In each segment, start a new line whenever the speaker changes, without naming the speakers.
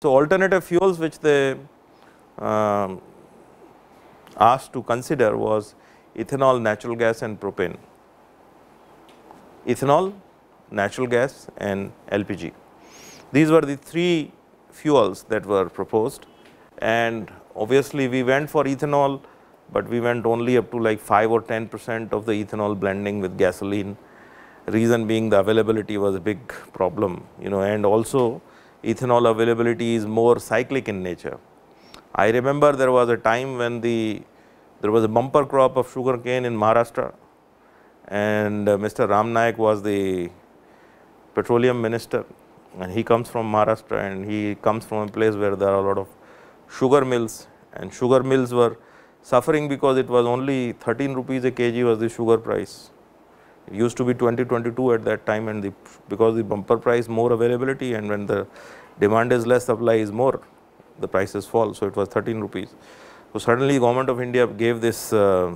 So, alternative fuels which they uh, asked to consider was ethanol, natural gas and propane. Ethanol, natural gas and LPG. These were the three fuels that were proposed and obviously we went for ethanol, but we went only up to like 5 or 10 percent of the ethanol blending with gasoline. Reason being the availability was a big problem, you know, and also ethanol availability is more cyclic in nature. I remember there was a time when the there was a bumper crop of sugarcane in Maharashtra and uh, Mr. Ram Naik was the petroleum minister and he comes from Maharashtra and he comes from a place where there are a lot of sugar mills and sugar mills were suffering because it was only 13 rupees a kg was the sugar price used to be 2022 at that time and the, because the bumper price more availability and when the demand is less supply is more the prices fall so it was 13 rupees so suddenly government of india gave this uh,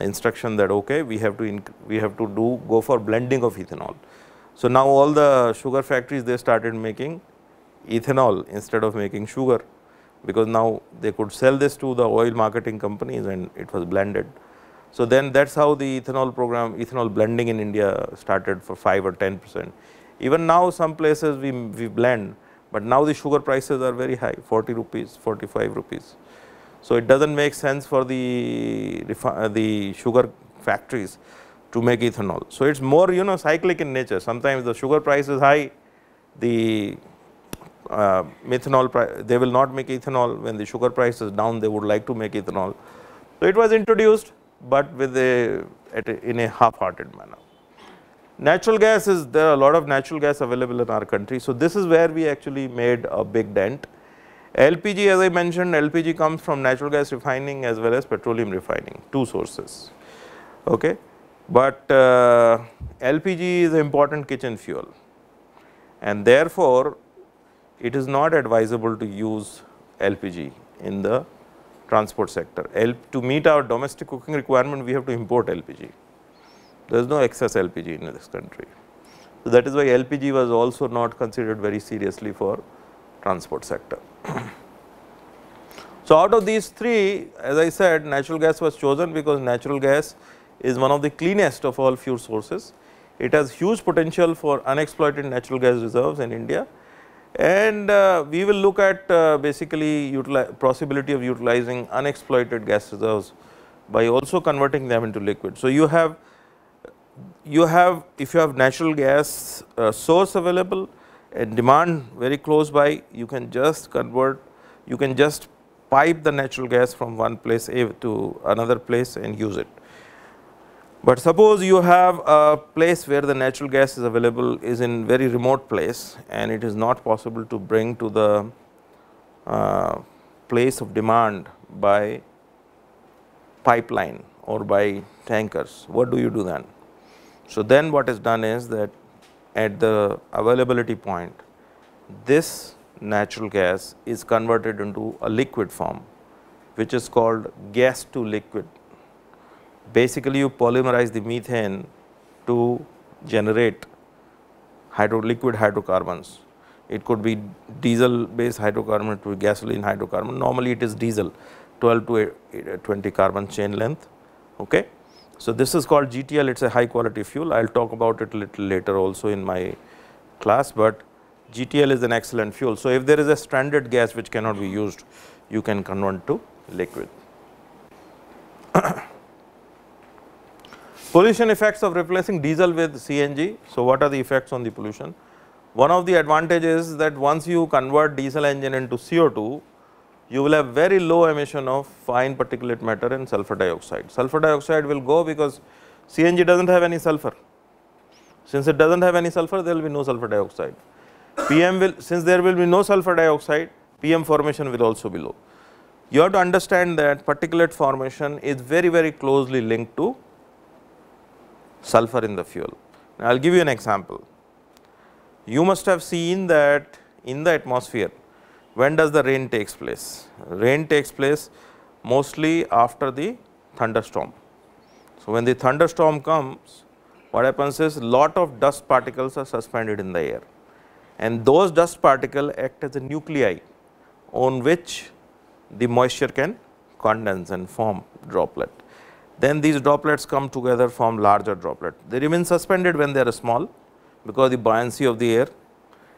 instruction that okay we have to we have to do go for blending of ethanol so now all the sugar factories they started making ethanol instead of making sugar because now they could sell this to the oil marketing companies and it was blended so then that's how the ethanol program, ethanol blending in India started for 5 or 10 percent. Even now some places we, we blend, but now the sugar prices are very high, 40 rupees, 45 rupees. So it does not make sense for the, uh, the sugar factories to make ethanol. So it is more you know cyclic in nature, sometimes the sugar price is high, the uh, price, they will not make ethanol, when the sugar price is down they would like to make ethanol. So it was introduced but with a, a in a half-hearted manner. Natural gas is there are a lot of natural gas available in our country. So, this is where we actually made a big dent. LPG as I mentioned LPG comes from natural gas refining as well as petroleum refining two sources. Okay. But uh, LPG is an important kitchen fuel and therefore, it is not advisable to use LPG in the transport sector. L to meet our domestic cooking requirement, we have to import LPG. There is no excess LPG in this country. So, that is why LPG was also not considered very seriously for transport sector. so, out of these three, as I said, natural gas was chosen because natural gas is one of the cleanest of all fuel sources. It has huge potential for unexploited natural gas reserves in India and uh, we will look at uh, basically possibility of utilizing unexploited gas reserves by also converting them into liquid. So, you have you have if you have natural gas uh, source available and demand very close by you can just convert you can just pipe the natural gas from one place A to another place and use it. But suppose you have a place where the natural gas is available is in very remote place and it is not possible to bring to the uh, place of demand by pipeline or by tankers, what do you do then? So, then what is done is that at the availability point, this natural gas is converted into a liquid form which is called gas to liquid basically you polymerize the methane to generate hydro liquid hydrocarbons. It could be diesel based hydrocarbon, to gasoline hydrocarbon. Normally it is diesel 12 to uh, 20 carbon chain length. Okay. So, this is called GTL, it is a high quality fuel. I will talk about it a little later also in my class, but GTL is an excellent fuel. So, if there is a stranded gas which cannot be used, you can convert to liquid. Pollution effects of replacing diesel with CNG. So, what are the effects on the pollution? One of the advantages is that once you convert diesel engine into CO2, you will have very low emission of fine particulate matter and sulfur dioxide. Sulfur dioxide will go because CNG does not have any sulfur. Since it does not have any sulfur, there will be no sulfur dioxide. PM will, since there will be no sulfur dioxide, PM formation will also be low. You have to understand that particulate formation is very, very closely linked to sulfur in the fuel. I will give you an example. You must have seen that in the atmosphere, when does the rain takes place? Rain takes place mostly after the thunderstorm. So, when the thunderstorm comes, what happens is lot of dust particles are suspended in the air and those dust particles act as a nuclei on which the moisture can condense and form droplet. Then these droplets come together form larger droplet. They remain suspended when they are small because the buoyancy of the air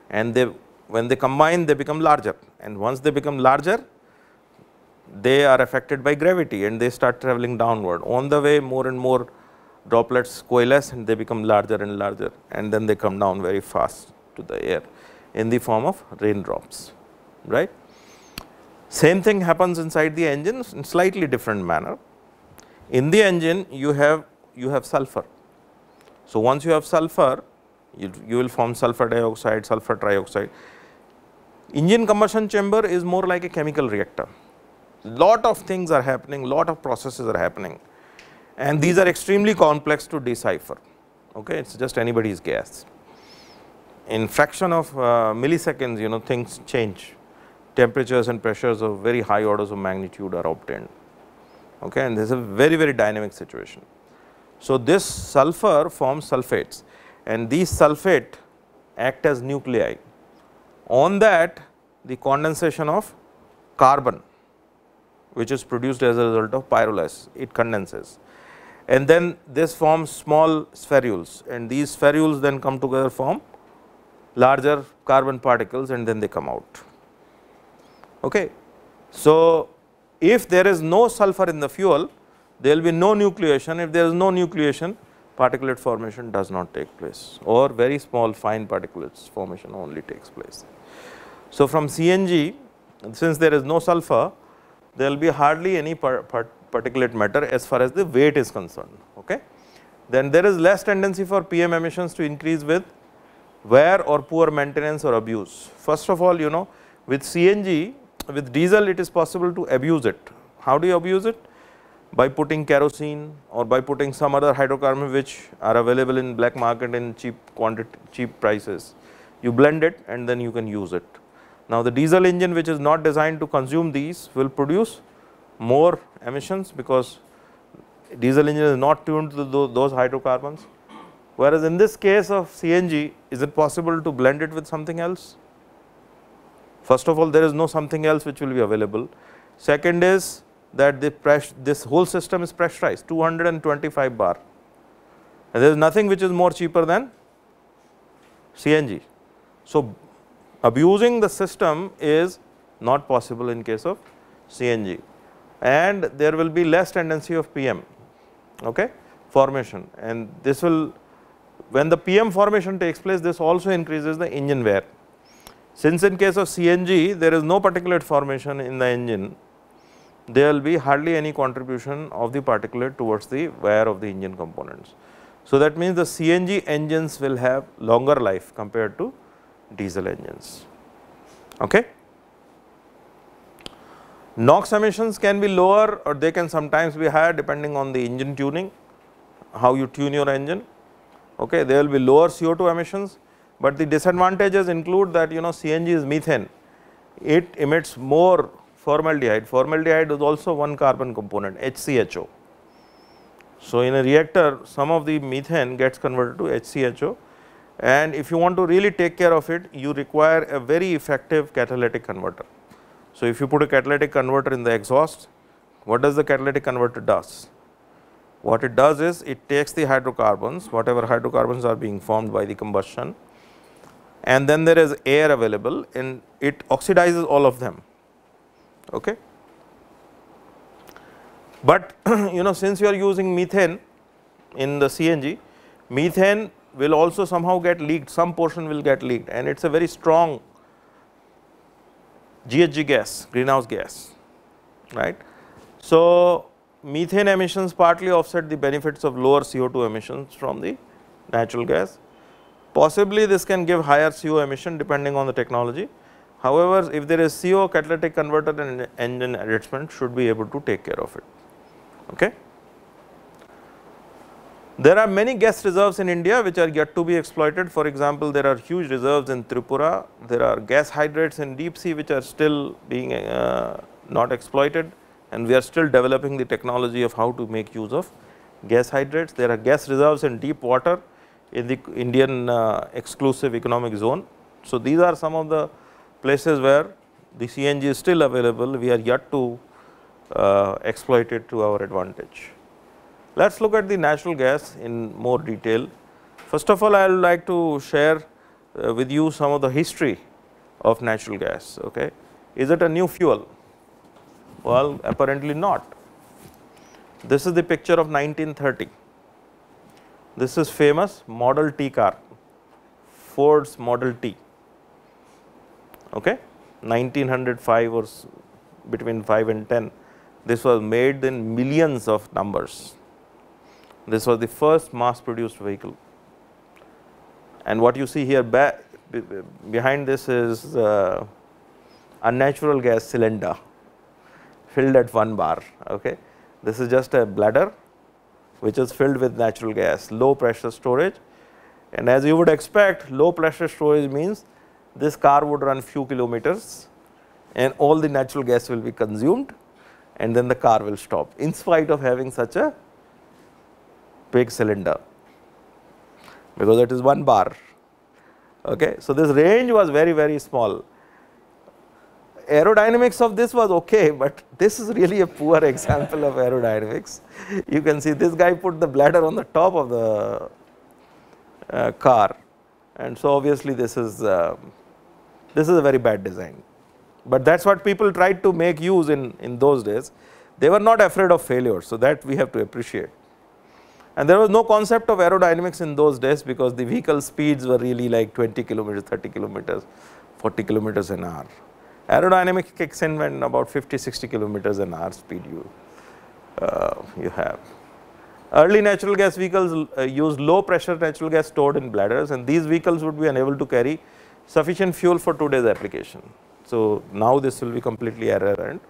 and they when they combine they become larger and once they become larger they are affected by gravity and they start traveling downward. On the way more and more droplets coalesce and they become larger and larger and then they come down very fast to the air in the form of raindrops, right. Same thing happens inside the engine in slightly different manner. In the engine you have you have sulfur. So, once you have sulfur you, you will form sulfur dioxide, sulfur trioxide. Engine combustion chamber is more like a chemical reactor. Lot of things are happening, lot of processes are happening and these are extremely complex to decipher. Okay, It is just anybody's guess. In fraction of uh, milliseconds you know things change, temperatures and pressures of very high orders of magnitude are obtained okay, and this is a very, very dynamic situation. So, this sulfur forms sulfates and these sulfate act as nuclei. On that the condensation of carbon which is produced as a result of pyrolysis, it condenses. And then this forms small spherules and these spherules then come together form larger carbon particles and then they come out. Okay. So, if there is no sulfur in the fuel, there will be no nucleation. If there is no nucleation, particulate formation does not take place or very small fine particulates formation only takes place. So, from CNG, since there is no sulfur, there will be hardly any particulate matter as far as the weight is concerned. Okay? Then there is less tendency for PM emissions to increase with wear or poor maintenance or abuse. First of all, you know with CNG with diesel it is possible to abuse it. How do you abuse it? By putting kerosene or by putting some other hydrocarbon which are available in black market in cheap quantity, cheap prices. You blend it and then you can use it. Now the diesel engine which is not designed to consume these will produce more emissions because diesel engine is not tuned to those hydrocarbons. Whereas in this case of CNG, is it possible to blend it with something else? First of all, there is no something else which will be available. Second is that the this whole system is pressurized 225 bar and there is nothing which is more cheaper than CNG. So, abusing the system is not possible in case of CNG and there will be less tendency of PM okay, formation and this will when the PM formation takes place this also increases the engine wear. Since in case of CNG, there is no particulate formation in the engine, there will be hardly any contribution of the particulate towards the wear of the engine components. So, that means the CNG engines will have longer life compared to diesel engines. Okay. NOx emissions can be lower or they can sometimes be higher depending on the engine tuning, how you tune your engine. Okay. There will be lower CO2 emissions but the disadvantages include that you know CNG is methane, it emits more formaldehyde, formaldehyde is also one carbon component HCHO. So, in a reactor some of the methane gets converted to HCHO and if you want to really take care of it you require a very effective catalytic converter. So, if you put a catalytic converter in the exhaust what does the catalytic converter does? What it does is it takes the hydrocarbons whatever hydrocarbons are being formed by the combustion and then there is air available and it oxidizes all of them. Okay. But you know since you are using methane in the CNG, methane will also somehow get leaked, some portion will get leaked and it is a very strong GHG gas, greenhouse gas, right. So, methane emissions partly offset the benefits of lower CO2 emissions from the natural gas Possibly this can give higher CO emission depending on the technology. However, if there is CO catalytic converter and engine enrichment should be able to take care of it. Okay. There are many gas reserves in India which are yet to be exploited. For example, there are huge reserves in Tripura, there are gas hydrates in deep sea which are still being uh, not exploited and we are still developing the technology of how to make use of gas hydrates. There are gas reserves in deep water in the Indian uh, exclusive economic zone. So, these are some of the places where the CNG is still available, we are yet to uh, exploit it to our advantage. Let us look at the natural gas in more detail. First of all, I would like to share uh, with you some of the history of natural gas. Okay. Is it a new fuel? Well, apparently not. This is the picture of 1930. This is famous Model T car, Ford's Model T, okay, 1905 or between 5 and 10. This was made in millions of numbers. This was the first mass produced vehicle. And what you see here behind this is uh, a natural gas cylinder filled at one bar. Okay. This is just a bladder which is filled with natural gas, low pressure storage. And as you would expect, low pressure storage means this car would run few kilometers and all the natural gas will be consumed and then the car will stop in spite of having such a big cylinder because that is one bar. Okay. So, this range was very very small aerodynamics of this was okay, but this is really a poor example of aerodynamics. You can see this guy put the bladder on the top of the uh, car and so obviously this is, uh, this is a very bad design. But that is what people tried to make use in, in those days. They were not afraid of failure, so that we have to appreciate. And there was no concept of aerodynamics in those days because the vehicle speeds were really like 20 kilometers, 30 kilometers, 40 kilometers an hour. Aerodynamic kicks in when about 50, 60 kilometers an hour speed you, uh, you have. Early natural gas vehicles uh, use low pressure natural gas stored in bladders and these vehicles would be unable to carry sufficient fuel for today's application. So, now this will be completely irrelevant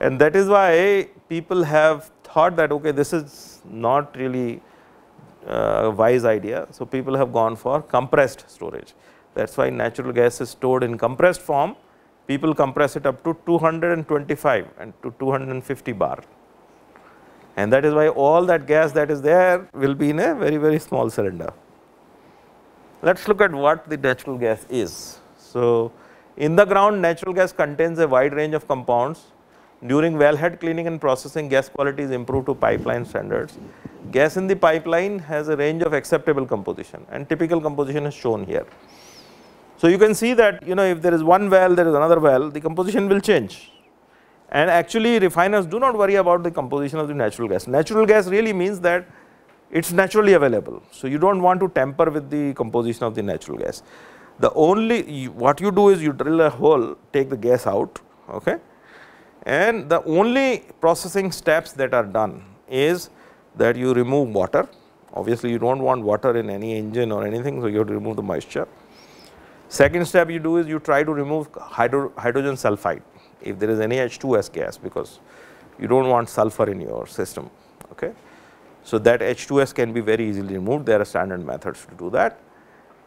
and that is why people have thought that okay this is not really a uh, wise idea. So, people have gone for compressed storage that is why natural gas is stored in compressed form people compress it up to 225 and to 250 bar. And that is why all that gas that is there will be in a very, very small cylinder. Let us look at what the natural gas is. So, in the ground natural gas contains a wide range of compounds. During wellhead cleaning and processing gas quality is improved to pipeline standards. Gas in the pipeline has a range of acceptable composition and typical composition is shown here. So you can see that you know if there is one well there is another well the composition will change and actually refiners do not worry about the composition of the natural gas. Natural gas really means that it is naturally available. So you do not want to tamper with the composition of the natural gas. The only what you do is you drill a hole take the gas out okay and the only processing steps that are done is that you remove water obviously you do not want water in any engine or anything so you have to remove the moisture Second step you do is you try to remove hydro, hydrogen sulfide if there is any H2S gas because you do not want sulfur in your system. Okay. So, that H2S can be very easily removed there are standard methods to do that.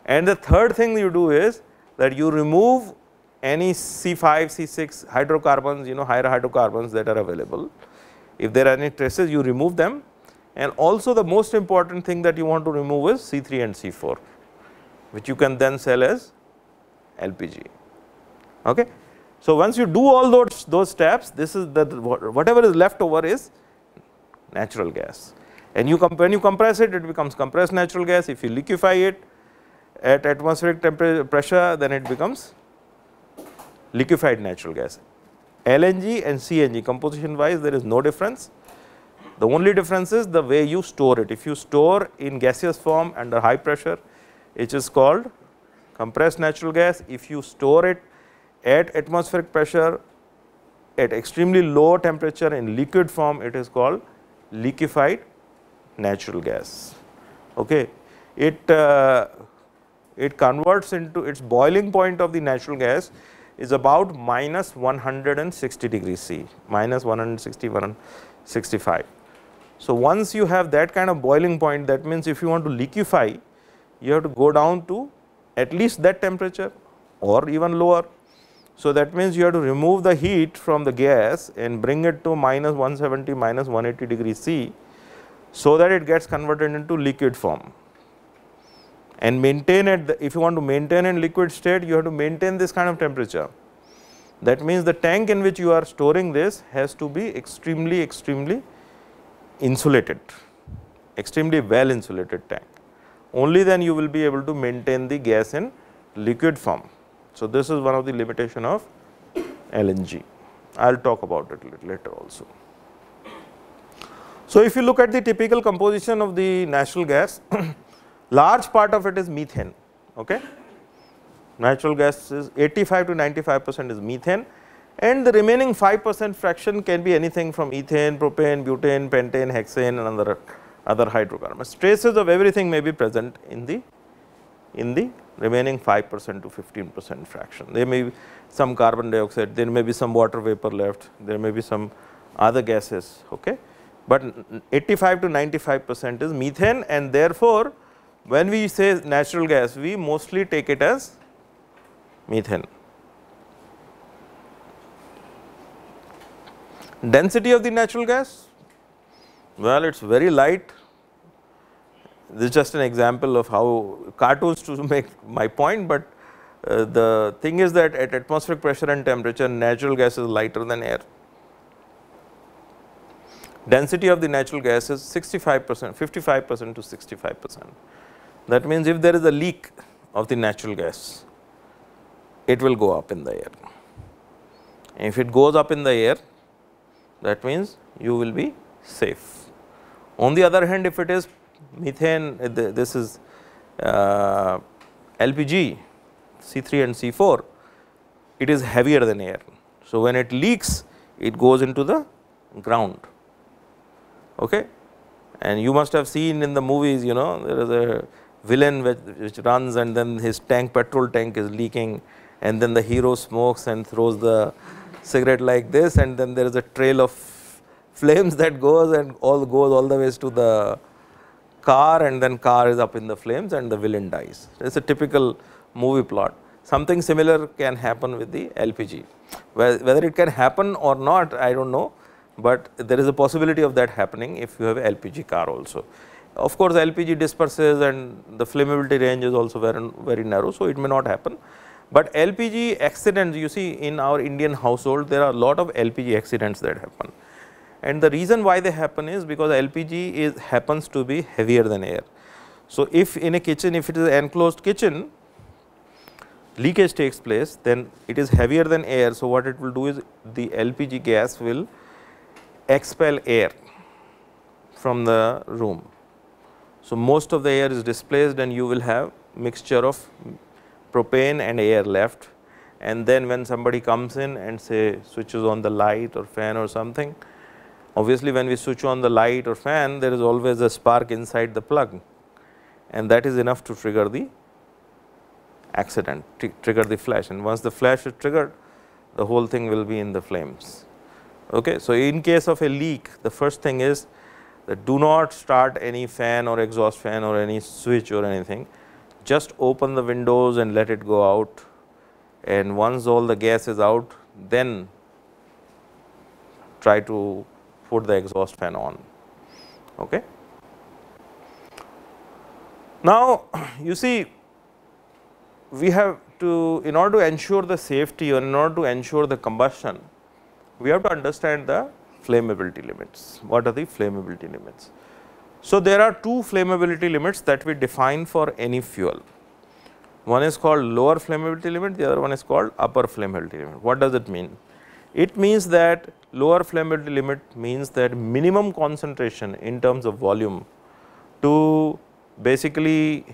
And the third thing you do is that you remove any C5, C6 hydrocarbons you know higher hydrocarbons that are available. If there are any traces you remove them and also the most important thing that you want to remove is C3 and C4 which you can then sell as LPG. Okay. So, once you do all those, those steps, this is the whatever is left over is natural gas. And you when you compress it, it becomes compressed natural gas. If you liquefy it at atmospheric temperature pressure, then it becomes liquefied natural gas. LNG and CNG composition wise, there is no difference. The only difference is the way you store it. If you store in gaseous form under high pressure, it is called compressed natural gas if you store it at atmospheric pressure at extremely low temperature in liquid form it is called liquefied natural gas. Okay. It, uh, it converts into its boiling point of the natural gas is about minus 160 degrees C, minus 160, 165. So, once you have that kind of boiling point that means if you want to liquefy you have to go down to at least that temperature or even lower. So, that means you have to remove the heat from the gas and bring it to minus 170 minus 180 degree C so that it gets converted into liquid form and maintain it if you want to maintain in liquid state you have to maintain this kind of temperature. That means the tank in which you are storing this has to be extremely extremely insulated extremely well insulated tank only then you will be able to maintain the gas in liquid form. So, this is one of the limitation of LNG. I will talk about it later also. So, if you look at the typical composition of the natural gas, large part of it is methane. Okay? Natural gas is 85 to 95 percent is methane and the remaining 5 percent fraction can be anything from ethane, propane, butane, pentane, hexane and other other hydrocarbons. Traces of everything may be present in the in the remaining 5 percent to 15 percent fraction. There may be some carbon dioxide, there may be some water vapor left, there may be some other gases, okay. but 85 to 95 percent is methane and therefore, when we say natural gas, we mostly take it as methane. Density of the natural gas well, it is very light. This is just an example of how cartoons to make my point, but uh, the thing is that at atmospheric pressure and temperature natural gas is lighter than air. Density of the natural gas is 65 percent, 55 percent to 65 percent. That means if there is a leak of the natural gas, it will go up in the air. If it goes up in the air, that means you will be safe. On the other hand, if it is methane, uh, this is uh, LPG, C3 and C4, it is heavier than air. So, when it leaks, it goes into the ground. Okay? And you must have seen in the movies, you know, there is a villain which, which runs and then his tank, petrol tank is leaking and then the hero smokes and throws the cigarette like this and then there is a trail of flames that goes and all goes all the ways to the car and then car is up in the flames and the villain dies. It's a typical movie plot. Something similar can happen with the LPG. Whether it can happen or not, I don't know, but there is a possibility of that happening if you have LPG car also. Of course, LPG disperses and the flammability range is also very, very narrow, so it may not happen. But LPG accidents, you see in our Indian household, there are a lot of LPG accidents that happen and the reason why they happen is because LPG is happens to be heavier than air. So, if in a kitchen if it is an enclosed kitchen leakage takes place then it is heavier than air. So, what it will do is the LPG gas will expel air from the room. So, most of the air is displaced and you will have mixture of propane and air left and then when somebody comes in and say switches on the light or fan or something, Obviously, when we switch on the light or fan, there is always a spark inside the plug and that is enough to trigger the accident, tr trigger the flash and once the flash is triggered, the whole thing will be in the flames. Okay. So, in case of a leak, the first thing is that do not start any fan or exhaust fan or any switch or anything. Just open the windows and let it go out and once all the gas is out, then try to put the exhaust fan on. Okay. Now, you see we have to in order to ensure the safety or in order to ensure the combustion, we have to understand the flammability limits. What are the flammability limits? So, there are two flammability limits that we define for any fuel. One is called lower flammability limit, the other one is called upper flammability limit. What does it mean? It means that lower flammability limit means that minimum concentration in terms of volume to basically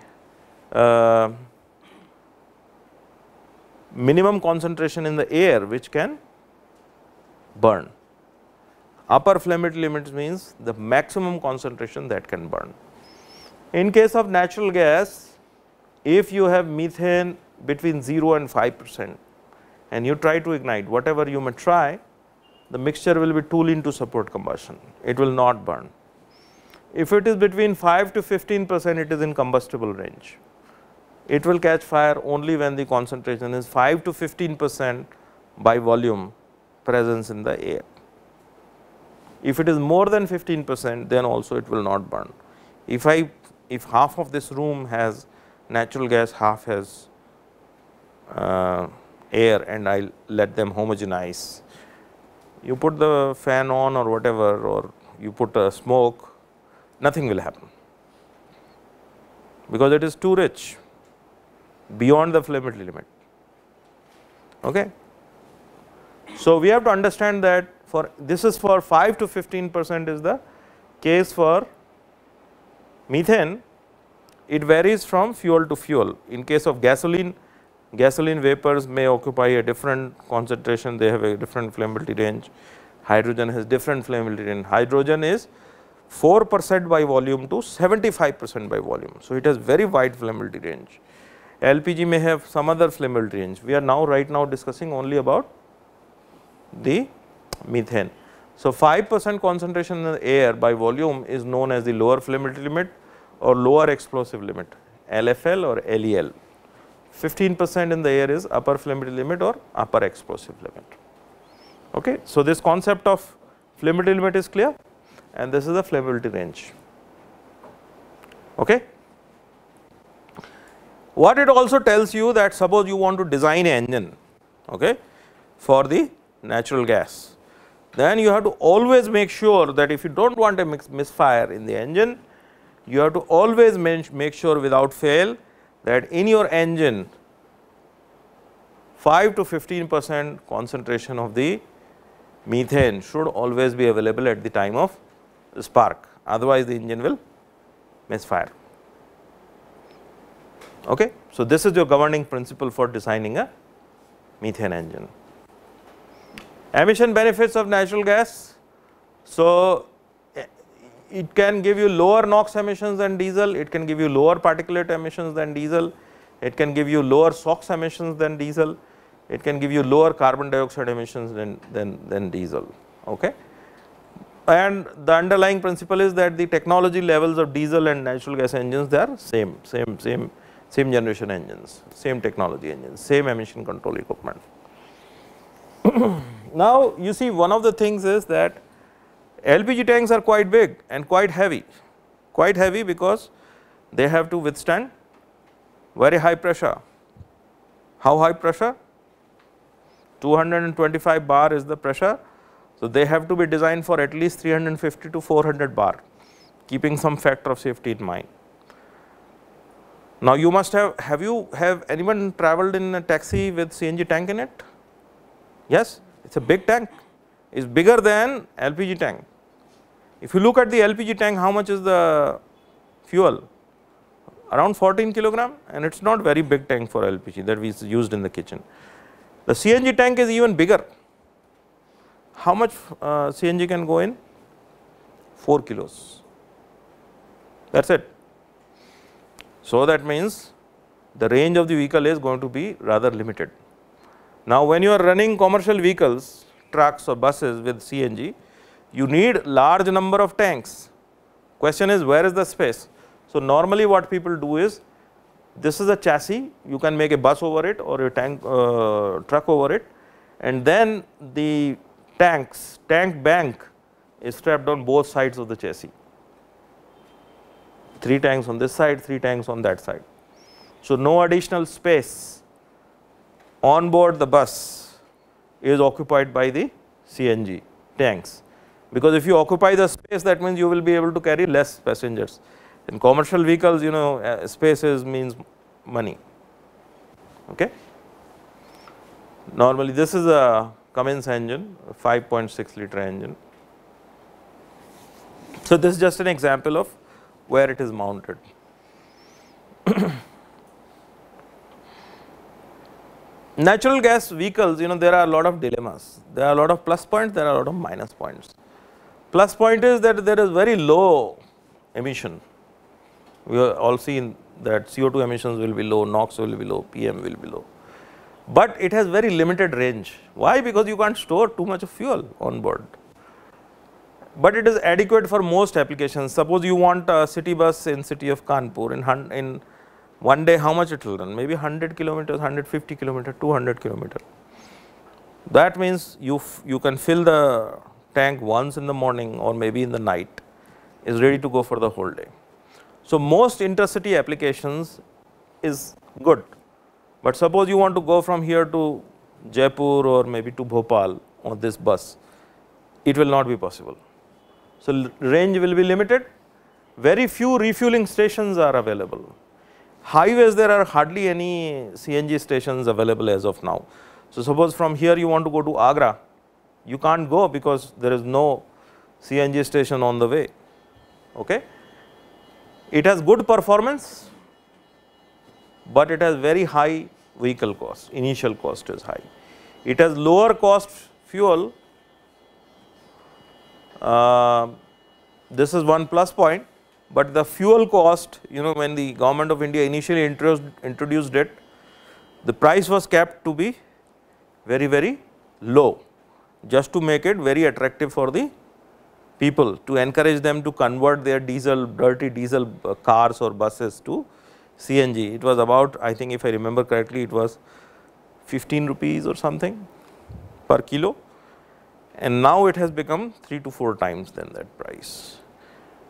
uh, minimum concentration in the air which can burn. Upper flammability limit means the maximum concentration that can burn. In case of natural gas, if you have methane between 0 and 5 percent and you try to ignite whatever you may try, the mixture will be too lean to support combustion, it will not burn. If it is between 5 to 15 percent, it is in combustible range. It will catch fire only when the concentration is 5 to 15 percent by volume presence in the air. If it is more than 15 percent, then also it will not burn. If I if half of this room has natural gas, half has uh, air and I let them homogenize, you put the fan on or whatever or you put a smoke, nothing will happen because it is too rich beyond the flammability limit. Okay? So, we have to understand that for this is for 5 to 15 percent is the case for methane, it varies from fuel to fuel. In case of gasoline, Gasoline vapors may occupy a different concentration, they have a different flammability range. Hydrogen has different flammability range. Hydrogen is 4 percent by volume to 75 percent by volume. So, it has very wide flammability range. LPG may have some other flammability range. We are now right now discussing only about the methane. So, 5 percent concentration in the air by volume is known as the lower flammability limit or lower explosive limit LFL or LEL. 15% in the air is upper flammability limit or upper explosive limit. Okay. So, this concept of flammability limit is clear and this is the flammability range. Okay. What it also tells you that suppose you want to design an engine okay, for the natural gas, then you have to always make sure that if you do not want a misfire in the engine, you have to always make sure without fail that in your engine 5 to 15 percent concentration of the methane should always be available at the time of spark, otherwise the engine will misfire. Okay? So, this is your governing principle for designing a methane engine. Emission benefits of natural gas. So, it can give you lower NOx emissions than diesel, it can give you lower particulate emissions than diesel, it can give you lower SOx emissions than diesel, it can give you lower carbon dioxide emissions than, than, than diesel. Okay? And the underlying principle is that the technology levels of diesel and natural gas engines they are same, same, same, same generation engines, same technology engines, same emission control equipment. now you see one of the things is that LPG tanks are quite big and quite heavy, quite heavy because they have to withstand very high pressure. How high pressure? 225 bar is the pressure. So, they have to be designed for at least 350 to 400 bar keeping some factor of safety in mind. Now, you must have, have you, have anyone travelled in a taxi with CNG tank in it? Yes, it is a big tank, it is bigger than LPG tank. If you look at the LPG tank, how much is the fuel? Around 14 kilogram and it is not very big tank for LPG that we used in the kitchen. The CNG tank is even bigger. How much uh, CNG can go in? 4 kilos. That is it. So, that means the range of the vehicle is going to be rather limited. Now, when you are running commercial vehicles, trucks or buses with CNG, you need large number of tanks. Question is where is the space? So, normally what people do is this is a chassis you can make a bus over it or a tank uh, truck over it and then the tanks tank bank is strapped on both sides of the chassis. 3 tanks on this side, 3 tanks on that side. So, no additional space on board the bus is occupied by the CNG tanks because if you occupy the space that means you will be able to carry less passengers. In commercial vehicles you know uh, spaces means money. Okay. Normally this is a Cummins engine 5.6 liter engine. So this is just an example of where it is mounted. Natural gas vehicles you know there are a lot of dilemmas, there are a lot of plus points, there are a lot of minus points. Plus point is that there is very low emission. We have all seen that CO2 emissions will be low, NOx will be low, PM will be low. But it has very limited range. Why? Because you can't store too much fuel on board. But it is adequate for most applications. Suppose you want a city bus in city of Kanpur in, in one day how much it will run? Maybe 100 kilometers, 150 kilometers, 200 kilometers. That means you, you can fill the tank once in the morning or maybe in the night is ready to go for the whole day. So, most intercity applications is good, but suppose you want to go from here to Jaipur or maybe to Bhopal on this bus, it will not be possible. So, range will be limited, very few refueling stations are available. Highways there are hardly any CNG stations available as of now. So, suppose from here you want to go to Agra, you can't go because there is no CNG station on the way. Okay. It has good performance, but it has very high vehicle cost, initial cost is high. It has lower cost fuel, uh, this is one plus point, but the fuel cost you know when the government of India initially introduced, introduced it, the price was kept to be very, very low just to make it very attractive for the people to encourage them to convert their diesel dirty diesel uh, cars or buses to CNG. It was about I think if I remember correctly it was 15 rupees or something per kilo and now it has become 3 to 4 times than that price.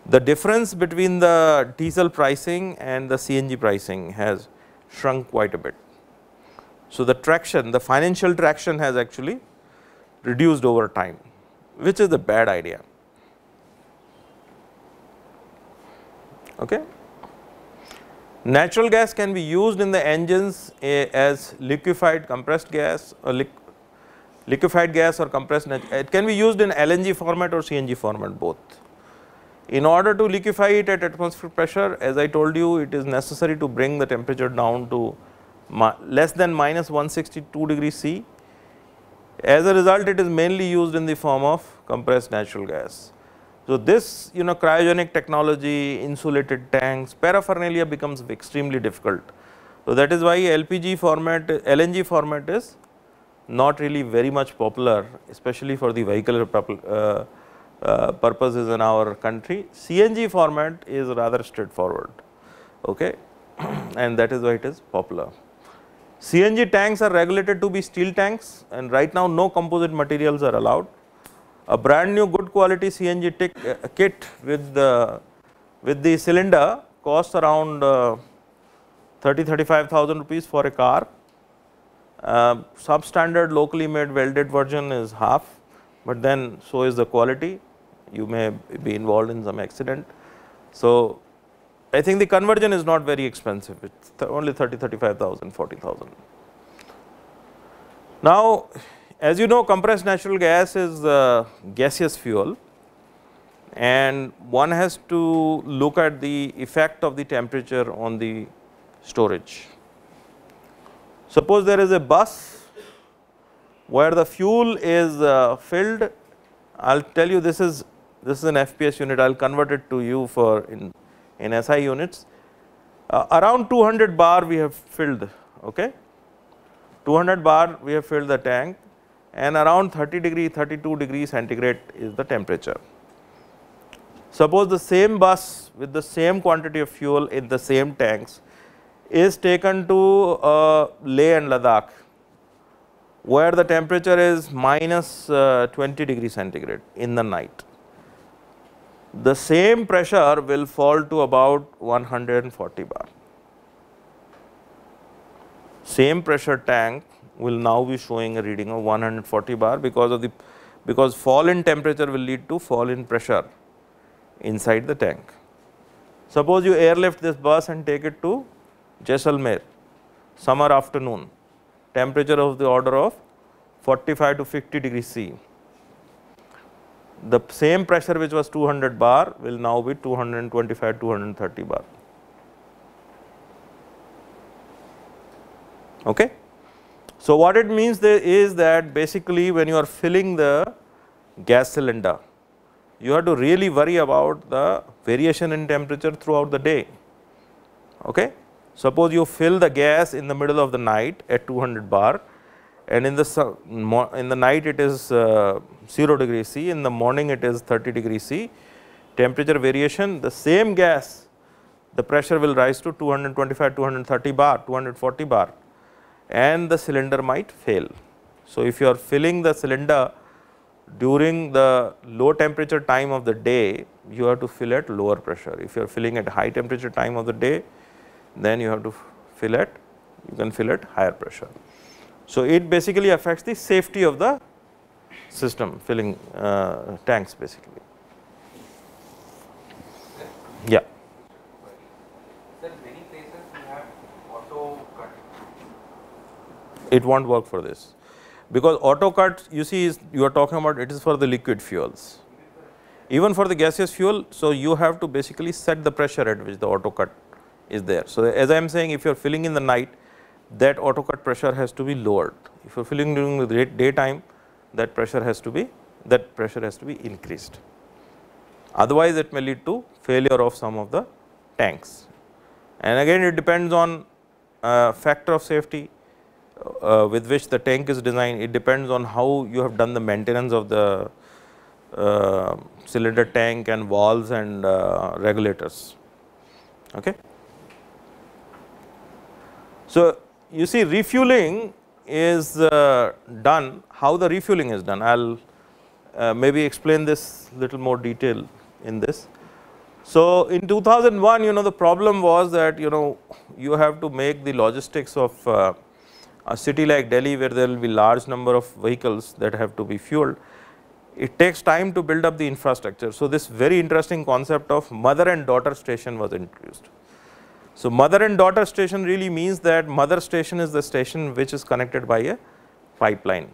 The difference between the diesel pricing and the CNG pricing has shrunk quite a bit. So, the traction the financial traction has actually reduced over time, which is a bad idea. Okay. Natural gas can be used in the engines eh, as liquefied compressed gas or liquefied gas or compressed eh, it can be used in LNG format or CNG format both. In order to liquefy it at atmospheric pressure as I told you it is necessary to bring the temperature down to less than minus 162 degree C as a result, it is mainly used in the form of compressed natural gas. So, this you know cryogenic technology, insulated tanks, paraphernalia becomes extremely difficult. So, that is why LPG format, LNG format is not really very much popular especially for the vehicular uh, uh, purposes in our country. CNG format is rather straightforward okay? and that is why it is popular. CNG tanks are regulated to be steel tanks and right now no composite materials are allowed. A brand new good quality CNG tick, uh, kit with the, with the cylinder costs around uh, 30-35,000 rupees for a car. Uh, substandard locally made welded version is half, but then so is the quality. You may be involved in some accident. So, I think the conversion is not very expensive, it's only 30, 35,000, 40,000. Now, as you know compressed natural gas is a uh, gaseous fuel and one has to look at the effect of the temperature on the storage. Suppose there is a bus where the fuel is uh, filled, I will tell you this is this is an FPS unit, I will convert it to you for in in SI units. Uh, around 200 bar we have filled, okay. 200 bar we have filled the tank and around 30 degree, 32 degree centigrade is the temperature. Suppose the same bus with the same quantity of fuel in the same tanks is taken to uh, Leh and Ladakh where the temperature is minus, uh, 20 degree centigrade in the night the same pressure will fall to about 140 bar. Same pressure tank will now be showing a reading of 140 bar because of the because fall in temperature will lead to fall in pressure inside the tank. Suppose you airlift this bus and take it to Jaisalmer, summer afternoon, temperature of the order of 45 to 50 degrees C the same pressure which was 200 bar will now be 225 230 bar okay so what it means there is that basically when you are filling the gas cylinder you have to really worry about the variation in temperature throughout the day okay suppose you fill the gas in the middle of the night at 200 bar and in the in the night it is uh, 0 degree C, in the morning it is 30 degree C. Temperature variation, the same gas, the pressure will rise to 225, 230 bar, 240 bar and the cylinder might fail. So, if you are filling the cylinder during the low temperature time of the day, you have to fill at lower pressure. If you are filling at high temperature time of the day, then you have to fill at, you can fill at higher pressure. So, it basically affects the safety of the system filling uh, tanks basically. Yeah. It won't work for this because auto cut you see is you are talking about it is for the liquid fuels. Even for the gaseous fuel, so you have to basically set the pressure at which the auto cut is there. So, as I am saying if you are filling in the night that autocut pressure has to be lowered. If you are filling during the daytime, that pressure has to be that pressure has to be increased. Otherwise, it may lead to failure of some of the tanks. And again, it depends on uh, factor of safety uh, with which the tank is designed. It depends on how you have done the maintenance of the uh, cylinder tank and valves and uh, regulators. Okay. So, you see refueling is uh, done, how the refueling is done. I will uh, maybe explain this little more detail in this. So, in 2001 you know the problem was that you know you have to make the logistics of uh, a city like Delhi where there will be large number of vehicles that have to be fueled. It takes time to build up the infrastructure. So, this very interesting concept of mother and daughter station was introduced. So, mother and daughter station really means that mother station is the station which is connected by a pipeline.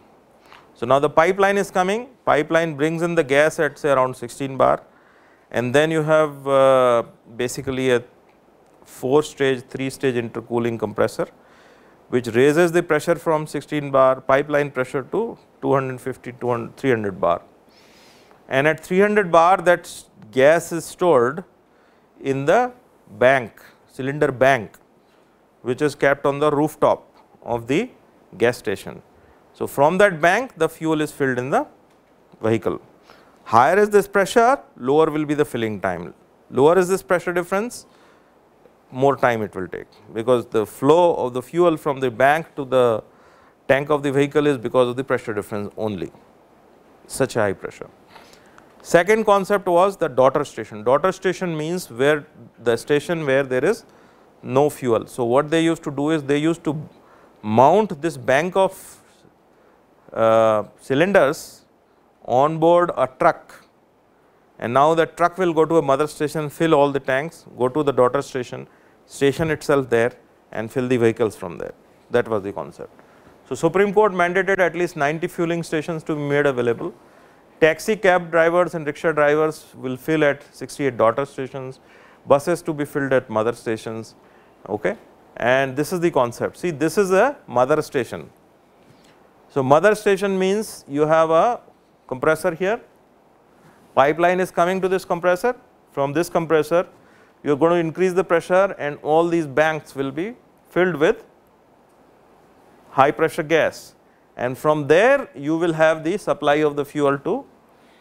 So, now the pipeline is coming, pipeline brings in the gas at say around 16 bar and then you have uh, basically a 4 stage, 3 stage intercooling compressor which raises the pressure from 16 bar pipeline pressure to 250, 200, 300 bar. And at 300 bar that gas is stored in the bank cylinder bank which is kept on the rooftop of the gas station. So, from that bank the fuel is filled in the vehicle. Higher is this pressure, lower will be the filling time. Lower is this pressure difference, more time it will take because the flow of the fuel from the bank to the tank of the vehicle is because of the pressure difference only, such high pressure. Second concept was the daughter station. Daughter station means where the station where there is no fuel. So, what they used to do is they used to mount this bank of uh, cylinders on board a truck and now the truck will go to a mother station, fill all the tanks, go to the daughter station, station itself there and fill the vehicles from there. That was the concept. So, Supreme Court mandated at least 90 fueling stations to be made available. Taxi cab drivers and rickshaw drivers will fill at 68 daughter stations, buses to be filled at mother stations, okay. And this is the concept. See, this is a mother station. So, mother station means you have a compressor here, pipeline is coming to this compressor, from this compressor you are going to increase the pressure and all these banks will be filled with high pressure gas and from there you will have the supply of the fuel to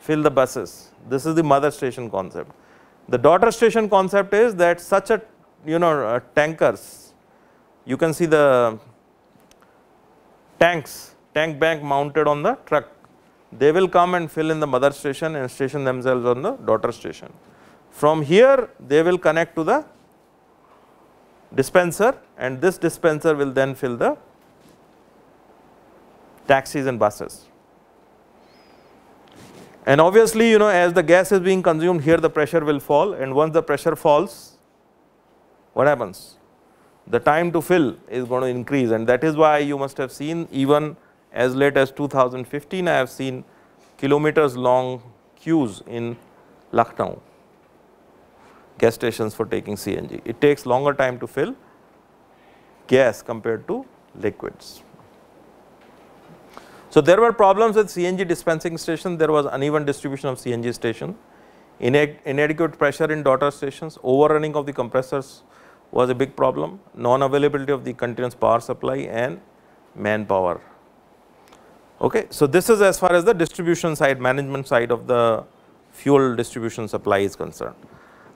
fill the buses. This is the mother station concept. The daughter station concept is that such a you know uh, tankers, you can see the tanks, tank bank mounted on the truck. They will come and fill in the mother station and station themselves on the daughter station. From here they will connect to the dispenser and this dispenser will then fill the taxis and buses. And obviously, you know, as the gas is being consumed here, the pressure will fall. And once the pressure falls, what happens? The time to fill is going to increase. And that is why you must have seen even as late as 2015, I have seen kilometers long queues in Lucknow gas stations for taking CNG. It takes longer time to fill gas compared to liquids. So there were problems with CNG dispensing station, there was uneven distribution of CNG station, inadequate pressure in daughter stations, overrunning of the compressors was a big problem, non-availability of the continuous power supply and manpower. Okay, so this is as far as the distribution side, management side of the fuel distribution supply is concerned.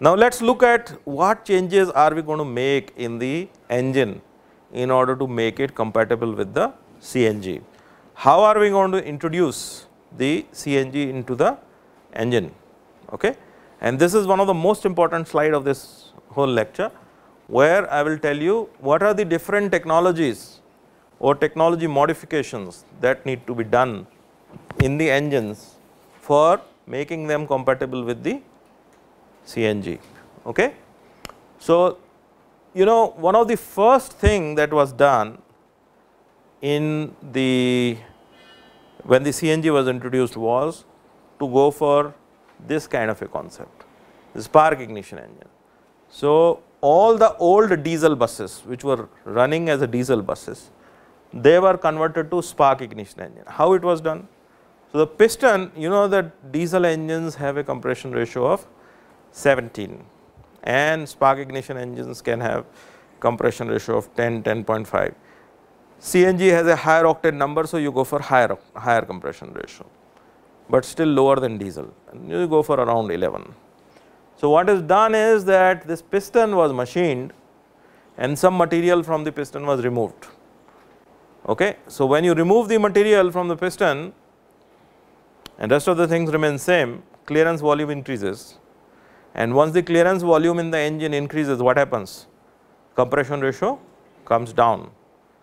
Now let us look at what changes are we going to make in the engine in order to make it compatible with the CNG. How are we going to introduce the CNG into the engine? Okay. And this is one of the most important slide of this whole lecture where I will tell you what are the different technologies or technology modifications that need to be done in the engines for making them compatible with the CNG. Okay. So, you know one of the first thing that was done in the when the CNG was introduced was to go for this kind of a concept, the spark ignition engine. So, all the old diesel buses which were running as a diesel buses, they were converted to spark ignition engine. How it was done? So, the piston you know that diesel engines have a compression ratio of 17 and spark ignition engines can have compression ratio of 10, 10.5. CNG has a higher octane number, so you go for higher, higher compression ratio, but still lower than diesel and you go for around 11. So, what is done is that this piston was machined and some material from the piston was removed. Okay. So, when you remove the material from the piston and rest of the things remain same, clearance volume increases and once the clearance volume in the engine increases what happens? Compression ratio comes down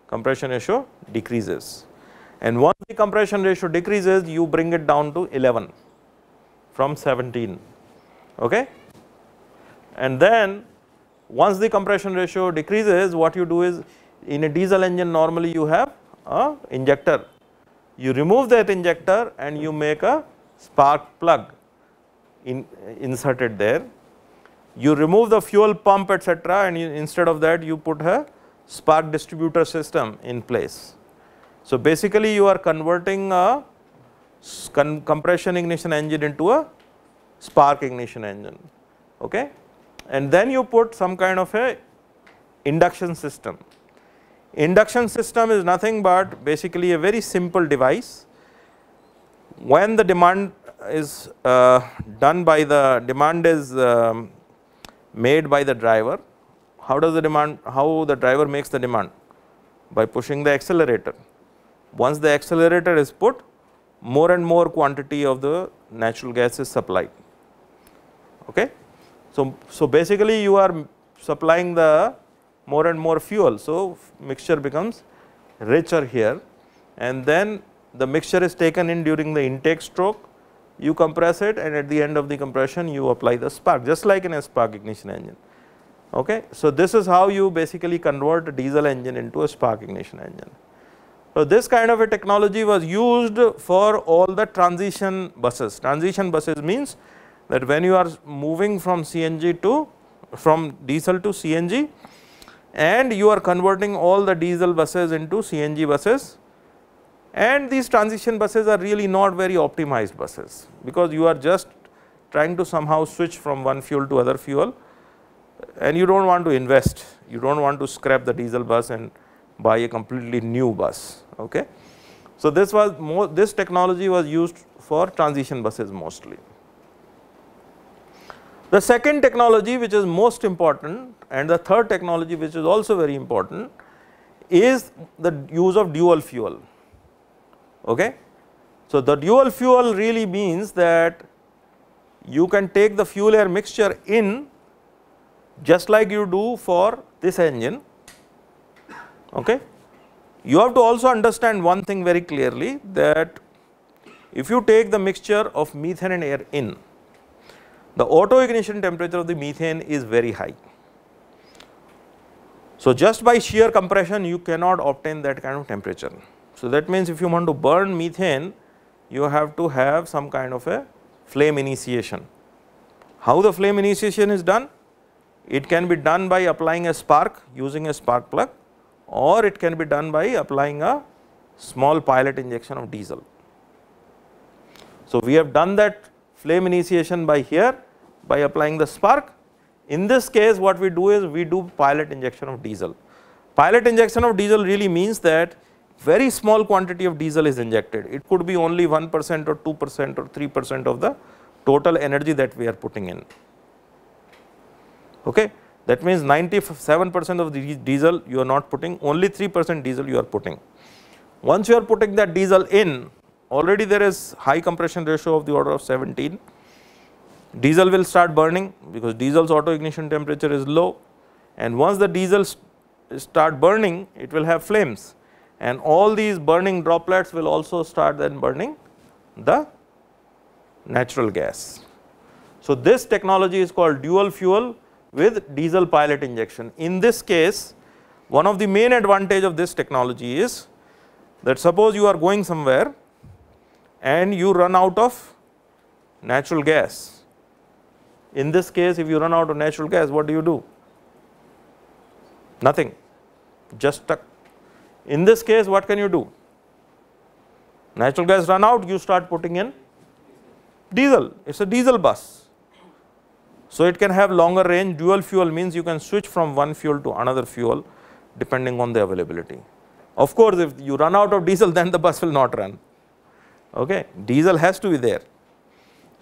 compression ratio decreases. And once the compression ratio decreases, you bring it down to 11 from 17, okay. And then once the compression ratio decreases, what you do is in a diesel engine normally you have a injector. You remove that injector and you make a spark plug in, inserted there. You remove the fuel pump etc. and you, instead of that you put a spark distributor system in place. So, basically you are converting a compression ignition engine into a spark ignition engine okay and then you put some kind of a induction system induction system is nothing but basically a very simple device when the demand is uh, done by the demand is um, made by the driver how does the demand, how the driver makes the demand? By pushing the accelerator. Once the accelerator is put, more and more quantity of the natural gas is supplied. Okay? So, so basically you are supplying the more and more fuel. So, mixture becomes richer here and then the mixture is taken in during the intake stroke, you compress it and at the end of the compression you apply the spark just like in a spark ignition engine. Okay. So, this is how you basically convert a diesel engine into a spark ignition engine. So, this kind of a technology was used for all the transition buses. Transition buses means that when you are moving from CNG to from diesel to CNG and you are converting all the diesel buses into CNG buses and these transition buses are really not very optimized buses because you are just trying to somehow switch from one fuel to other fuel and you do not want to invest, you do not want to scrap the diesel bus and buy a completely new bus. Okay. So, this was more this technology was used for transition buses mostly. The second technology which is most important and the third technology which is also very important is the use of dual fuel. Okay. So, the dual fuel really means that you can take the fuel air mixture in just like you do for this engine. Okay. You have to also understand one thing very clearly that if you take the mixture of methane and air in, the auto ignition temperature of the methane is very high. So, just by sheer compression you cannot obtain that kind of temperature. So, that means if you want to burn methane you have to have some kind of a flame initiation. How the flame initiation is done? It can be done by applying a spark using a spark plug or it can be done by applying a small pilot injection of diesel. So, we have done that flame initiation by here by applying the spark. In this case what we do is we do pilot injection of diesel. Pilot injection of diesel really means that very small quantity of diesel is injected. It could be only 1% or 2% or 3% of the total energy that we are putting in. Okay? That means 97 percent of the diesel you are not putting, only 3 percent diesel you are putting. Once you are putting that diesel in, already there is high compression ratio of the order of 17. Diesel will start burning because diesel's auto ignition temperature is low and once the diesel start burning, it will have flames and all these burning droplets will also start then burning the natural gas. So, this technology is called dual fuel with diesel pilot injection. In this case, one of the main advantage of this technology is that suppose you are going somewhere and you run out of natural gas. In this case, if you run out of natural gas, what do you do? Nothing, just stuck. In this case, what can you do? Natural gas run out, you start putting in diesel. It is a diesel bus so, it can have longer range dual fuel means you can switch from one fuel to another fuel depending on the availability. Of course, if you run out of diesel then the bus will not run, okay. diesel has to be there.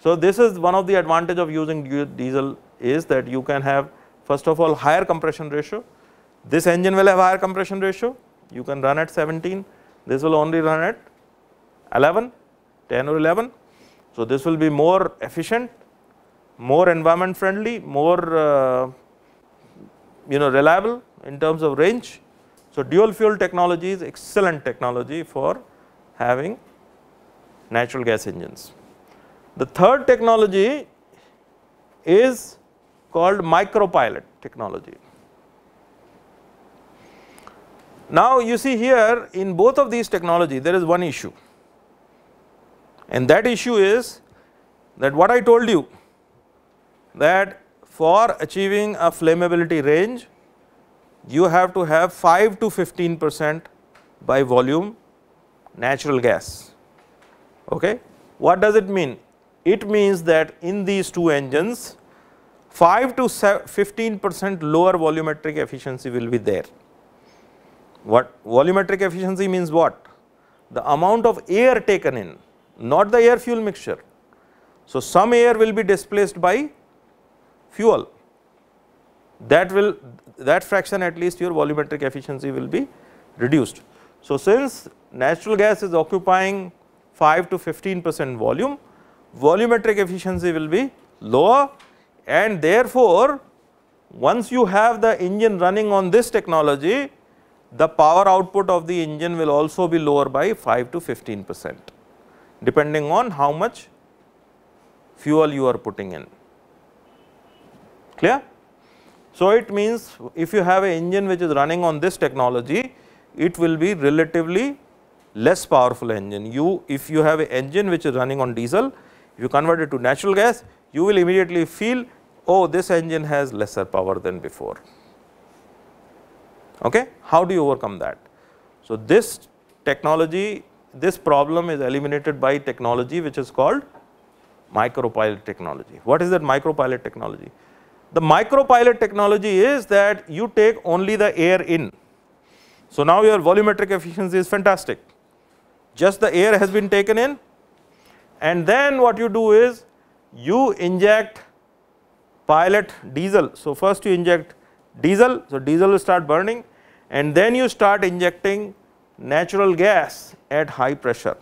So, this is one of the advantage of using diesel is that you can have first of all higher compression ratio. This engine will have higher compression ratio, you can run at 17, this will only run at 11, 10 or 11. So, this will be more efficient more environment friendly, more uh, you know reliable in terms of range. So, dual fuel technology is excellent technology for having natural gas engines. The third technology is called micropilot technology. Now, you see here in both of these technology there is one issue and that issue is that what I told you that for achieving a flammability range, you have to have 5 to 15 percent by volume natural gas. Okay. What does it mean? It means that in these two engines, 5 to 15 percent lower volumetric efficiency will be there. What volumetric efficiency means what? The amount of air taken in, not the air fuel mixture. So, some air will be displaced by fuel that will that fraction at least your volumetric efficiency will be reduced. So, since natural gas is occupying 5 to 15 percent volume, volumetric efficiency will be lower and therefore, once you have the engine running on this technology, the power output of the engine will also be lower by 5 to 15 percent depending on how much fuel you are putting in clear. So, it means if you have an engine which is running on this technology, it will be relatively less powerful engine. You if you have an engine which is running on diesel, you convert it to natural gas, you will immediately feel oh this engine has lesser power than before. Okay? How do you overcome that? So, this technology this problem is eliminated by technology which is called micropilot technology. What is that micropilot technology? The micropilot technology is that you take only the air in. So now your volumetric efficiency is fantastic. Just the air has been taken in and then what you do is you inject pilot diesel. So first you inject diesel, so diesel will start burning and then you start injecting natural gas at high pressure.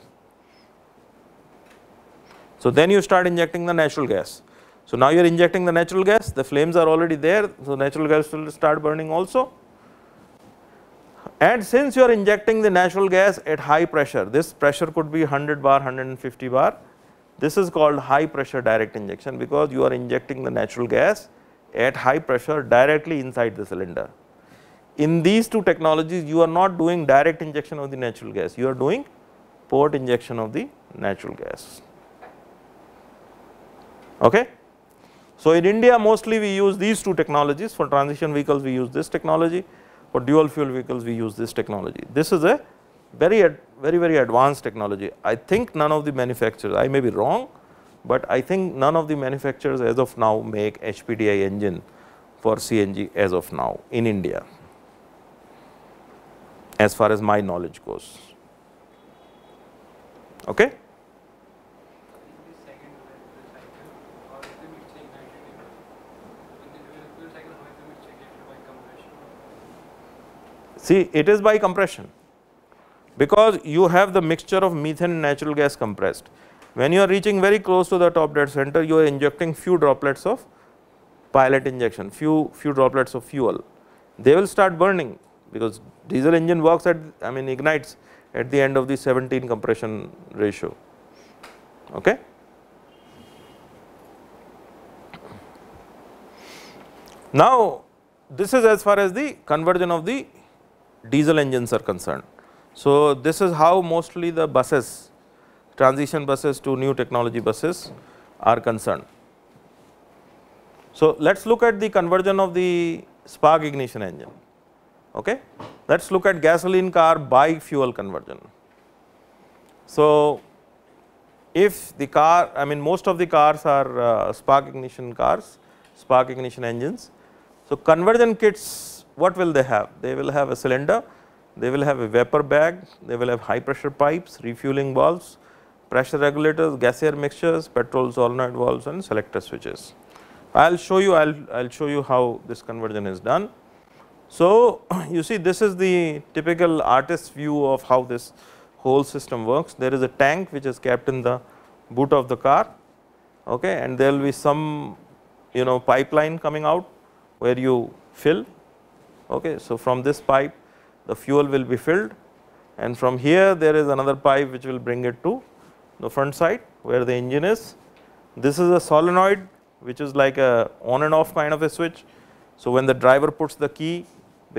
So then you start injecting the natural gas. So, now you are injecting the natural gas, the flames are already there, so natural gas will start burning also. And since you are injecting the natural gas at high pressure, this pressure could be 100 bar, 150 bar, this is called high pressure direct injection because you are injecting the natural gas at high pressure directly inside the cylinder. In these two technologies, you are not doing direct injection of the natural gas, you are doing port injection of the natural gas. Okay? So, in India mostly we use these two technologies for transition vehicles we use this technology for dual fuel vehicles we use this technology. This is a very very very advanced technology. I think none of the manufacturers I may be wrong, but I think none of the manufacturers as of now make HPDI engine for CNG as of now in India as far as my knowledge goes. Okay. See, it is by compression because you have the mixture of methane and natural gas compressed. When you are reaching very close to the top dead center, you are injecting few droplets of pilot injection, few, few droplets of fuel. They will start burning because diesel engine works at, I mean ignites at the end of the 17 compression ratio. Okay? Now, this is as far as the conversion of the diesel engines are concerned. So, this is how mostly the buses transition buses to new technology buses are concerned. So, let us look at the conversion of the spark ignition engine. Okay. Let us look at gasoline car bi-fuel conversion. So, if the car I mean most of the cars are uh, spark ignition cars, spark ignition engines. So, conversion kits what will they have? They will have a cylinder, they will have a vapor bag, they will have high pressure pipes, refueling valves, pressure regulators, gas-air mixtures, petrol solenoid valves and selector switches. I will show you, I will I'll show you how this conversion is done. So, you see this is the typical artist's view of how this whole system works. There is a tank which is kept in the boot of the car okay, and there will be some you know pipeline coming out where you fill Okay. So, from this pipe the fuel will be filled and from here there is another pipe which will bring it to the front side where the engine is. This is a solenoid which is like a on and off kind of a switch. So, when the driver puts the key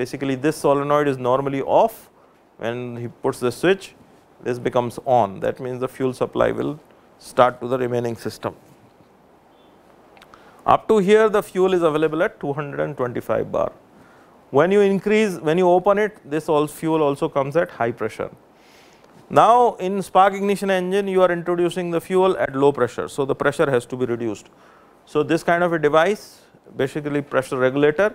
basically this solenoid is normally off when he puts the switch this becomes on that means the fuel supply will start to the remaining system. Up to here the fuel is available at 225 bar. When you increase, when you open it, this all fuel also comes at high pressure. Now, in spark ignition engine, you are introducing the fuel at low pressure. So, the pressure has to be reduced. So, this kind of a device basically pressure regulator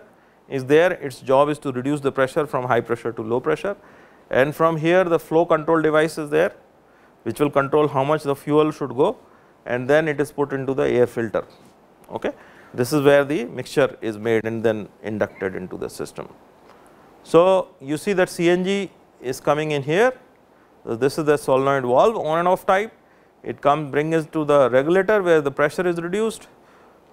is there its job is to reduce the pressure from high pressure to low pressure and from here the flow control device is there which will control how much the fuel should go and then it is put into the air filter. Okay. This is where the mixture is made and then inducted into the system. So, you see that CNG is coming in here. So, this is the solenoid valve on and off type. It comes brings to the regulator where the pressure is reduced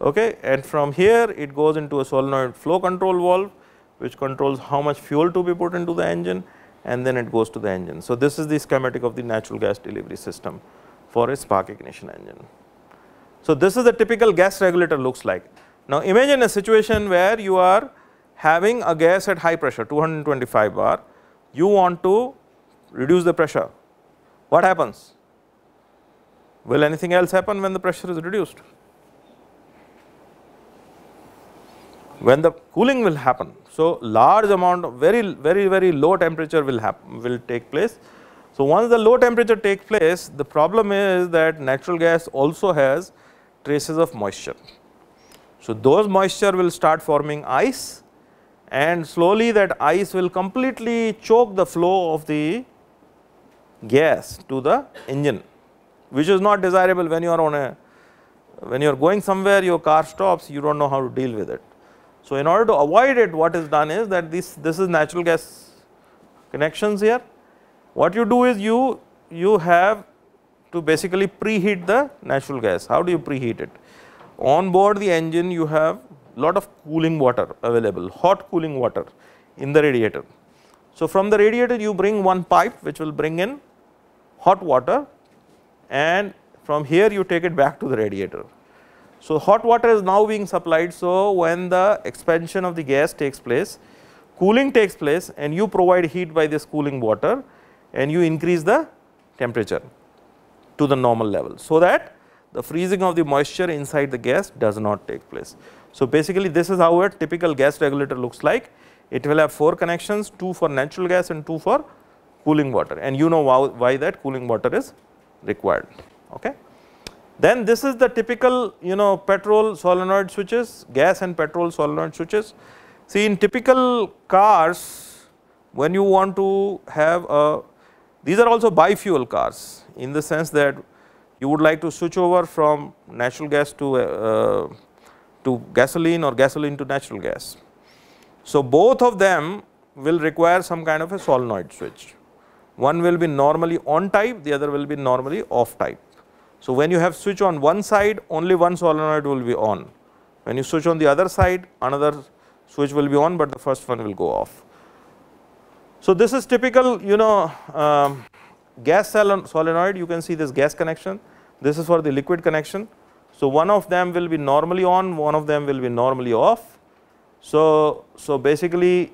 okay. and from here it goes into a solenoid flow control valve which controls how much fuel to be put into the engine and then it goes to the engine. So, this is the schematic of the natural gas delivery system for a spark ignition engine. So, this is the typical gas regulator looks like. Now, imagine a situation where you are having a gas at high pressure 225 bar, you want to reduce the pressure. What happens? Will anything else happen when the pressure is reduced? When the cooling will happen. So, large amount of very, very, very low temperature will happen, will take place. So, once the low temperature takes place, the problem is that natural gas also has traces of moisture. So, those moisture will start forming ice and slowly that ice will completely choke the flow of the gas to the engine which is not desirable when you are on a when you are going somewhere your car stops you do not know how to deal with it. So, in order to avoid it what is done is that this this is natural gas connections here what you do is you you have to basically preheat the natural gas. How do you preheat it? On board the engine you have lot of cooling water available, hot cooling water in the radiator. So, from the radiator you bring one pipe which will bring in hot water and from here you take it back to the radiator. So, hot water is now being supplied. So, when the expansion of the gas takes place, cooling takes place and you provide heat by this cooling water and you increase the temperature to the normal level so that the freezing of the moisture inside the gas does not take place. So, basically this is how a typical gas regulator looks like. It will have 4 connections 2 for natural gas and 2 for cooling water and you know why, that cooling water is required. Okay. Then this is the typical you know petrol solenoid switches gas and petrol solenoid switches. See in typical cars when you want to have a these are also bifuel cars in the sense that you would like to switch over from natural gas to, uh, to gasoline or gasoline to natural gas. So, both of them will require some kind of a solenoid switch. One will be normally on type, the other will be normally off type. So, when you have switch on one side, only one solenoid will be on. When you switch on the other side, another switch will be on, but the first one will go off. So, this is typical, you know, um, gas solenoid you can see this gas connection, this is for the liquid connection. So, one of them will be normally on, one of them will be normally off. So, so basically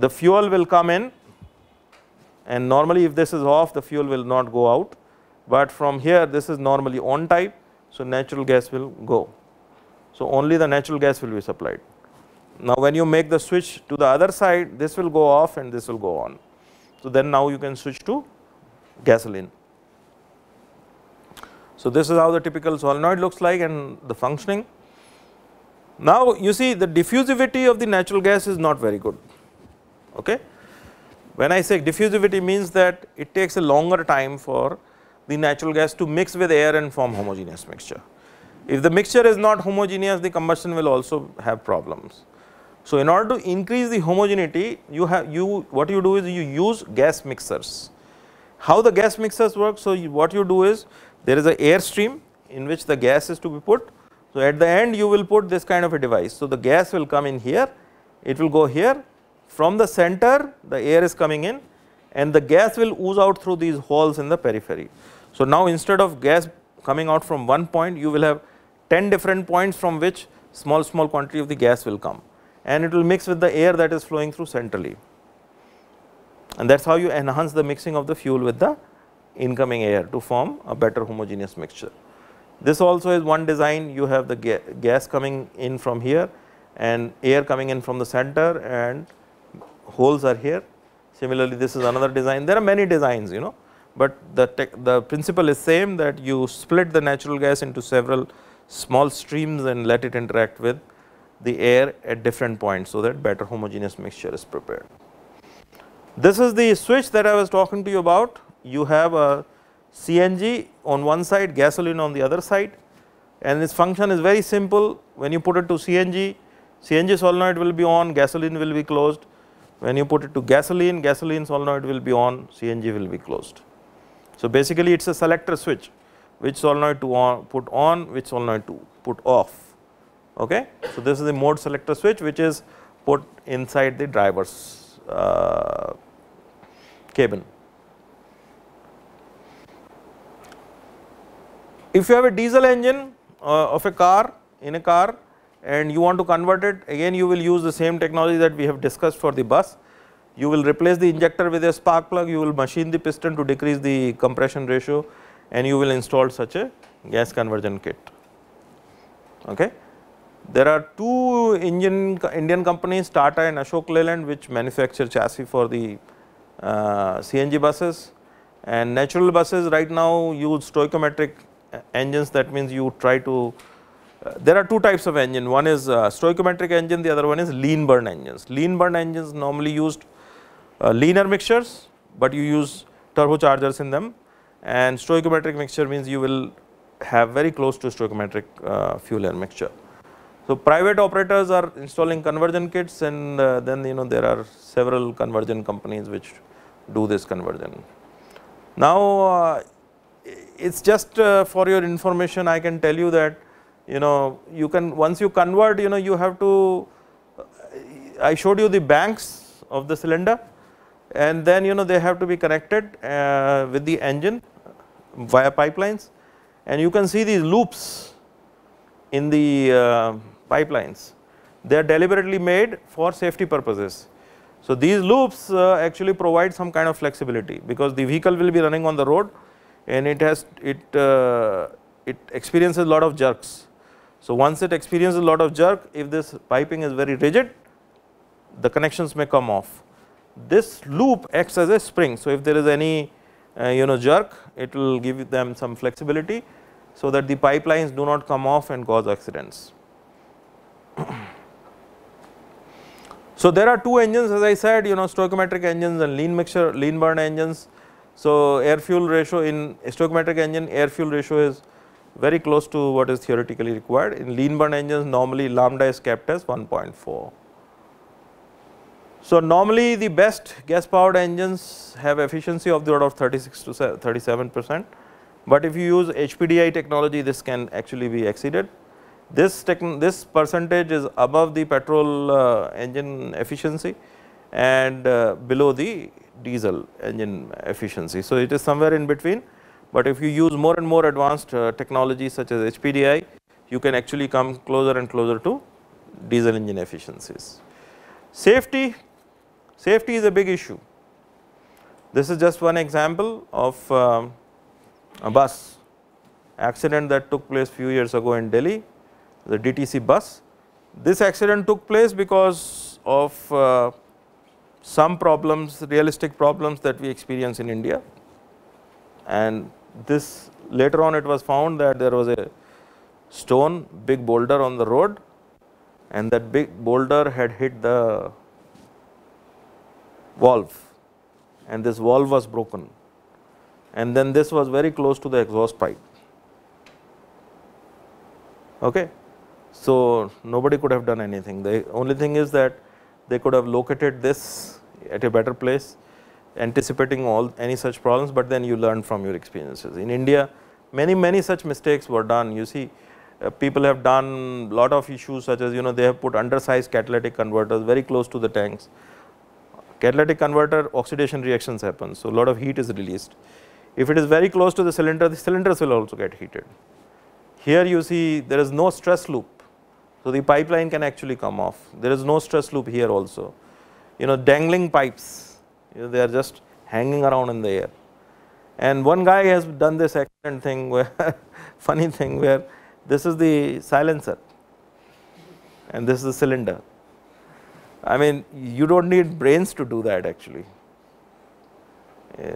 the fuel will come in and normally if this is off the fuel will not go out, but from here this is normally on type. So, natural gas will go. So, only the natural gas will be supplied. Now, when you make the switch to the other side this will go off and this will go on. So, then now you can switch to gasoline. So, this is how the typical solenoid looks like and the functioning. Now, you see the diffusivity of the natural gas is not very good. Okay. When I say diffusivity means that it takes a longer time for the natural gas to mix with air and form homogeneous mixture. If the mixture is not homogeneous, the combustion will also have problems. So, in order to increase the homogeneity, you have you what you do is you use gas mixers. How the gas mixers work? So, you, what you do is there is an air stream in which the gas is to be put. So, at the end you will put this kind of a device. So, the gas will come in here, it will go here from the center the air is coming in and the gas will ooze out through these holes in the periphery. So, now instead of gas coming out from one point you will have 10 different points from which small small quantity of the gas will come and it will mix with the air that is flowing through centrally. And that is how you enhance the mixing of the fuel with the incoming air to form a better homogeneous mixture. This also is one design you have the ga gas coming in from here and air coming in from the center and holes are here. Similarly, this is another design there are many designs you know, but the, the principle is same that you split the natural gas into several small streams and let it interact with the air at different points so that better homogeneous mixture is prepared. This is the switch that I was talking to you about. You have a CNG on one side, gasoline on the other side and this function is very simple. When you put it to CNG, CNG solenoid will be on, gasoline will be closed. When you put it to gasoline, gasoline solenoid will be on, CNG will be closed. So basically it is a selector switch which solenoid to on, put on, which solenoid to put off. Okay. So, this is the mode selector switch which is put inside the driver's uh, cabin. If you have a diesel engine uh, of a car in a car and you want to convert it again you will use the same technology that we have discussed for the bus. You will replace the injector with a spark plug, you will machine the piston to decrease the compression ratio and you will install such a gas conversion kit. Okay. There are two Indian, Indian companies Tata and Ashok Leyland which manufacture chassis for the uh, CNG buses and natural buses right now use stoichiometric uh, engines that means you try to uh, there are two types of engine one is uh, stoichiometric engine the other one is lean burn engines lean burn engines normally used uh, leaner mixtures but you use turbochargers in them and stoichiometric mixture means you will have very close to stoichiometric uh, fuel air mixture so, private operators are installing conversion kits and uh, then you know there are several conversion companies which do this conversion. Now, uh, it is just uh, for your information I can tell you that you know you can once you convert you know you have to uh, I showed you the banks of the cylinder and then you know they have to be connected uh, with the engine via pipelines and you can see these loops in the uh, pipelines. They are deliberately made for safety purposes. So these loops uh, actually provide some kind of flexibility because the vehicle will be running on the road and it has it uh, it experiences a lot of jerks. So once it experiences a lot of jerk, if this piping is very rigid, the connections may come off. This loop acts as a spring. So if there is any uh, you know jerk, it will give them some flexibility so that the pipelines do not come off and cause accidents. so there are two engines as I said you know stoichiometric engines and lean mixture lean burn engines. So air fuel ratio in stoichiometric engine air fuel ratio is very close to what is theoretically required in lean burn engines normally lambda is kept as 1.4. So normally the best gas powered engines have efficiency of the order of 36 to 37 percent but if you use HPDI technology this can actually be exceeded this, this percentage is above the petrol uh, engine efficiency and uh, below the diesel engine efficiency. So, it is somewhere in between, but if you use more and more advanced uh, technologies such as HPDI, you can actually come closer and closer to diesel engine efficiencies. Safety, safety is a big issue. This is just one example of uh, a bus accident that took place few years ago in Delhi the DTC bus. This accident took place because of uh, some problems, realistic problems that we experience in India. And this later on it was found that there was a stone, big boulder on the road and that big boulder had hit the valve and this valve was broken and then this was very close to the exhaust pipe. Okay. So, nobody could have done anything. The only thing is that they could have located this at a better place, anticipating all any such problems, but then you learn from your experiences. In India, many, many such mistakes were done. You see, uh, people have done lot of issues such as, you know, they have put undersized catalytic converters very close to the tanks. Catalytic converter oxidation reactions happen, so lot of heat is released. If it is very close to the cylinder, the cylinders will also get heated. Here you see there is no stress loop so, the pipeline can actually come off, there is no stress loop here also. You know dangling pipes, you know, they are just hanging around in the air. And one guy has done this excellent thing where funny thing where this is the silencer and this is the cylinder. I mean you do not need brains to do that actually. Uh,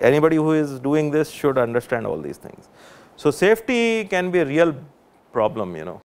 anybody who is doing this should understand all these things. So, safety can be a real problem you know.